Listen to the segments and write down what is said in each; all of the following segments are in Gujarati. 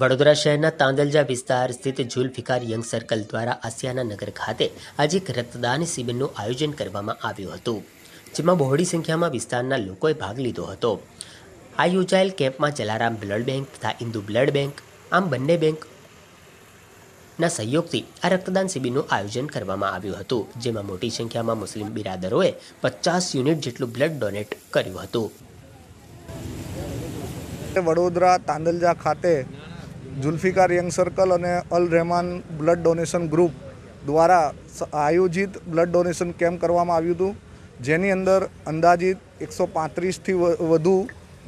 વડોદરા શહેરના તાંદલજા વિસ્તાર સ્થિત ઝુલફિકાર યંગ સર્કલ દ્વારા આસિયાના નગર ખાતે આજે એક રક્તદાન શિબિરનું આયોજન કરવામાં આવ્યું હતું જેમાં બહોળી સંખ્યામાં વિસ્તારના લોકોએ ભાગ લીધો હતો આ યોજાયેલ કેમ્પમાં જલારામ બ્લડ બેંક તથા ઇન્દુ બ્લડ બેંક આમ બંને બેંકના સહયોગથી આ રક્તદાન શિબિરનું આયોજન કરવામાં આવ્યું હતું જેમાં મોટી સંખ્યામાં મુસ્લિમ બિરાદરોએ પચાસ યુનિટ જેટલું બ્લડ ડોનેટ કર્યું હતું વડોદરા તાંદલજા ખાતે જુલ્ફિકાર યંગ સર્કલ અને Al Rehman blood donation group દ્વારા આયોજિત બ્લડ ડોનેશન કેમ્પ કરવામાં આવ્યું હતું જેની અંદર અંદાજિત એકસો પાંત્રીસથી વધુ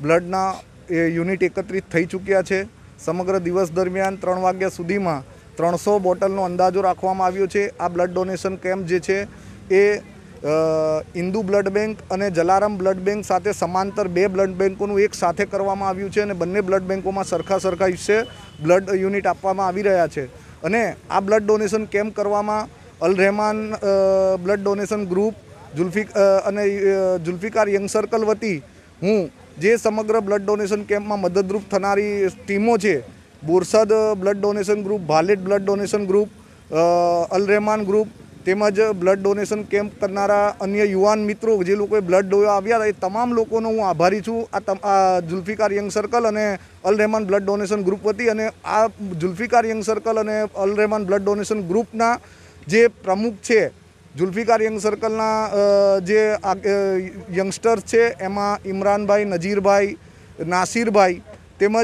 બ્લડના એ યુનિટ એકત્રિત થઈ ચૂક્યા છે સમગ્ર દિવસ દરમિયાન ત્રણ વાગ્યા સુધીમાં ત્રણસો બોટલનો અંદાજો રાખવામાં આવ્યો છે આ બ્લડ ડોનેશન કેમ્પ જે છે એ ઇન્દુ બ્લડ બેંક અને જલારામ બ્લડ બેંક સાથે સમાંતર બે બ્લડ બેંકોનું એક સાથે કરવામાં આવ્યું છે અને બંને બ્લડ બેંકોમાં સરખા સરખા હિસ્સે બ્લડ યુનિટ આપવામાં આવી રહ્યા છે અને આ બ્લડ ડોનેશન કેમ્પ કરવામાં Al Rehman blood donation group Zulfi અને જુલ્ફિકાર યંગ સર્કલ વતી હું જે સમગ્ર બ્લડ ડોનેશન કેમ્પમાં મદદરૂપ થનારી ટીમો છે Borsad blood donation group Bhalet blood donation group Al Rehman group તેમજ બ્લડ ડોનેશન કેમ્પ કરનારા અન્ય યુવાન મિત્રો જે લોકોએ બ્લડ ડોયો આવ્યા એ તમામ લોકોનો હું આભારી છું આ આ જુલ્ફિકાર યંગ સર્કલ અને Al Rehman blood donation group વતી અને આ જુલ્ફિકાર યંગ સર્કલ અને અલ રહેમાન બ્લડ ડોનેશન ગ્રુપના જે પ્રમુખ છે જુલ્ફિકાર યંગ સર્કલના જે યંગસ્ટર્સ છે એમાં ઇમરાનભાઈ નજીરભાઈ નાસિરભાઈ તેમજ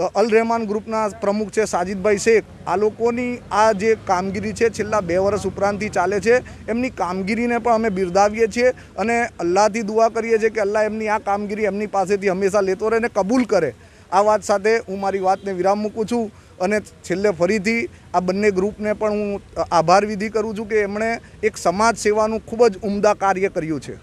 અલ રહેમાન ગ્રુપના પ્રમુખ છે સાજિદભાઈ શેખ આ લોકોની આ જે કામગીરી છે છેલ્લા બે વર્ષ ઉપરાંતથી ચાલે છે એમની કામગીરીને પણ અમે બિરદાવીએ છીએ અને અલ્લાહથી દુઆ કરીએ છીએ કે અલ્લાહ એમની આ કામગીરી એમની પાસેથી હંમેશા લેતો રહે ને કબૂલ કરે આ વાત સાથે હું મારી વાતને વિરામ મૂકું છું અને છેલ્લે ફરીથી આ બંને ગ્રુપને પણ હું આભાર વિધિ કરું છું કે એમણે એક સમાજ સેવાનું ખૂબ જ ઉમદા કાર્ય કર્યું છે